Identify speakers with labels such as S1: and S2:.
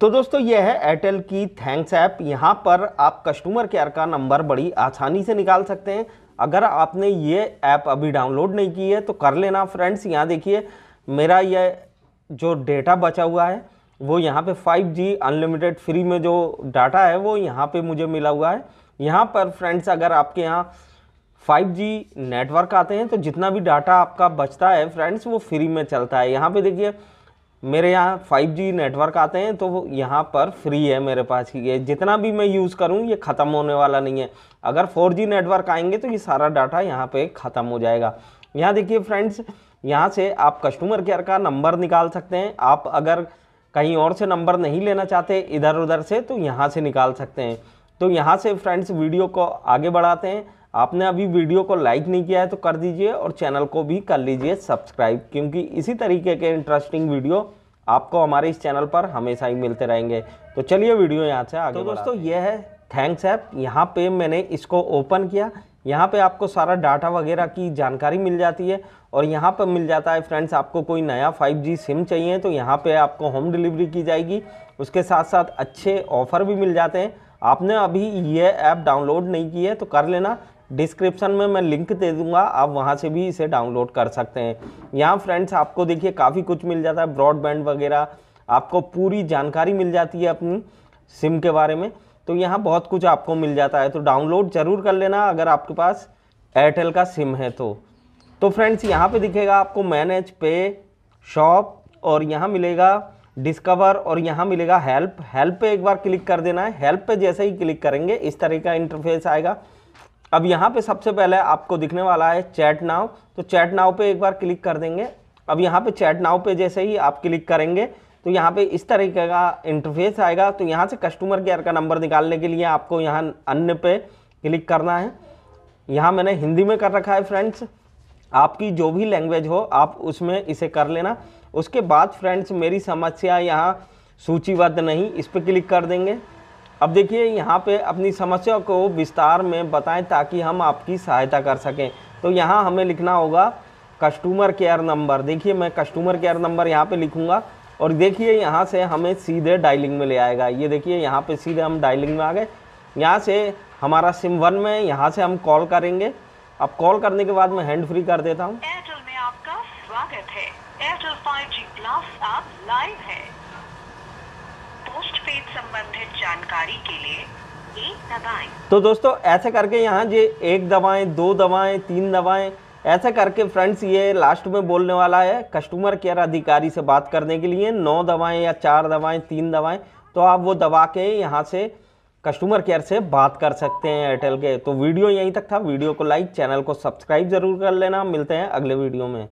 S1: तो दोस्तों ये है एयरटेल की थैंक्स ऐप यहाँ पर आप कस्टमर केयर का नंबर बड़ी आसानी से निकाल सकते हैं अगर आपने ये ऐप अभी डाउनलोड नहीं की है तो कर लेना फ्रेंड्स यहाँ देखिए मेरा यह जो डेटा बचा हुआ है वो यहाँ पे 5G अनलिमिटेड फ्री में जो डाटा है वो यहाँ पे मुझे मिला हुआ है यहाँ पर फ्रेंड्स अगर आपके यहाँ 5G नेटवर्क आते हैं तो जितना भी डाटा आपका बचता है फ्रेंड्स वो फ्री में चलता है यहाँ पे देखिए मेरे यहाँ 5G नेटवर्क आते हैं तो यहाँ पर फ्री है मेरे पास ये जितना भी मैं यूज़ करूँ ये ख़त्म होने वाला नहीं है अगर 4G नेटवर्क आएंगे तो ये सारा डाटा यहाँ पे ख़त्म हो जाएगा यहाँ देखिए फ्रेंड्स यहाँ से आप कस्टमर केयर का नंबर निकाल सकते हैं आप अगर कहीं और से नंबर नहीं लेना चाहते इधर उधर से तो यहाँ से निकाल सकते हैं तो यहाँ से फ्रेंड्स वीडियो को आगे बढ़ाते हैं आपने अभी वीडियो को लाइक नहीं किया है तो कर दीजिए और चैनल को भी कर लीजिए सब्सक्राइब क्योंकि इसी तरीके के इंटरेस्टिंग वीडियो आपको हमारे इस चैनल पर हमेशा ही मिलते रहेंगे तो चलिए वीडियो यहाँ से आगे तो दोस्तों ये है थैंक्स ऐप यहाँ पे मैंने इसको ओपन किया यहाँ पे आपको सारा डाटा वगैरह की जानकारी मिल जाती है और यहाँ पर मिल जाता है फ्रेंड्स आपको कोई नया 5G सिम चाहिए तो यहाँ पे आपको होम डिलीवरी की जाएगी उसके साथ साथ अच्छे ऑफ़र भी मिल जाते हैं आपने अभी ये ऐप डाउनलोड नहीं की है तो कर लेना डिस्क्रिप्शन में मैं लिंक दे दूंगा आप वहाँ से भी इसे डाउनलोड कर सकते हैं यहाँ फ्रेंड्स आपको देखिए काफ़ी कुछ मिल जाता है ब्रॉडबैंड वगैरह आपको पूरी जानकारी मिल जाती है अपनी सिम के बारे में तो यहाँ बहुत कुछ आपको मिल जाता है तो डाउनलोड ज़रूर कर लेना अगर आपके पास एयरटेल का सिम है तो तो फ्रेंड्स यहाँ पे दिखेगा आपको मैनेज पे शॉप और यहाँ मिलेगा डिस्कवर और यहाँ मिलेगा हेल्प हेल्प पे एक बार क्लिक कर देना है हेल्प पे जैसे ही क्लिक करेंगे इस तरह का इंटरफेस आएगा अब यहाँ पे सबसे पहले आपको दिखने वाला है चैट नाव तो चैट नाव पे एक बार क्लिक कर देंगे अब यहाँ पे चैट नाव पे जैसे ही आप क्लिक करेंगे तो यहाँ पे इस तरीके का इंटरफेस आएगा तो यहाँ से कस्टमर केयर का नंबर निकालने के लिए आपको यहाँ अन्य पे क्लिक करना है यहाँ मैंने हिंदी में कर रखा है फ्रेंड्स आपकी जो भी लैंग्वेज हो आप उसमें इसे कर लेना उसके बाद फ्रेंड्स मेरी समस्या यहाँ सूचीबद्ध नहीं इस पर क्लिक कर देंगे अब देखिए यहाँ पे अपनी समस्या को विस्तार में बताएं ताकि हम आपकी सहायता कर सकें तो यहाँ हमें लिखना होगा कस्टमर केयर नंबर देखिए मैं कस्टमर केयर नंबर यहाँ पे लिखूँगा और देखिए यहाँ से हमें सीधे डायलिंग में ले आएगा ये देखिए यहाँ पे सीधे हम डायलिंग में आ गए यहाँ से हमारा सिम वन में यहाँ से हम कॉल करेंगे अब कॉल करने के बाद मैं हैंड फ्री कर देता हूँ एयरटेल में आपका स्वागत है एयरटेल फाइव जी प्लस आप लाइव है पोस्ट पेड संबंधित के लिए तो दोस्तों ऐसे करके यहाँ जे एक दवाएं दो दवाएं तीन दवाएं ऐसे करके फ्रेंड्स ये लास्ट में बोलने वाला है कस्टमर केयर अधिकारी से बात करने के लिए नौ दवाएं या चार दवाएं तीन दवाएं तो आप वो दवा के यहाँ से कस्टमर केयर से बात कर सकते हैं एयरटेल के तो वीडियो यहीं तक था वीडियो को लाइक चैनल को सब्सक्राइब जरूर कर लेना मिलते हैं अगले वीडियो में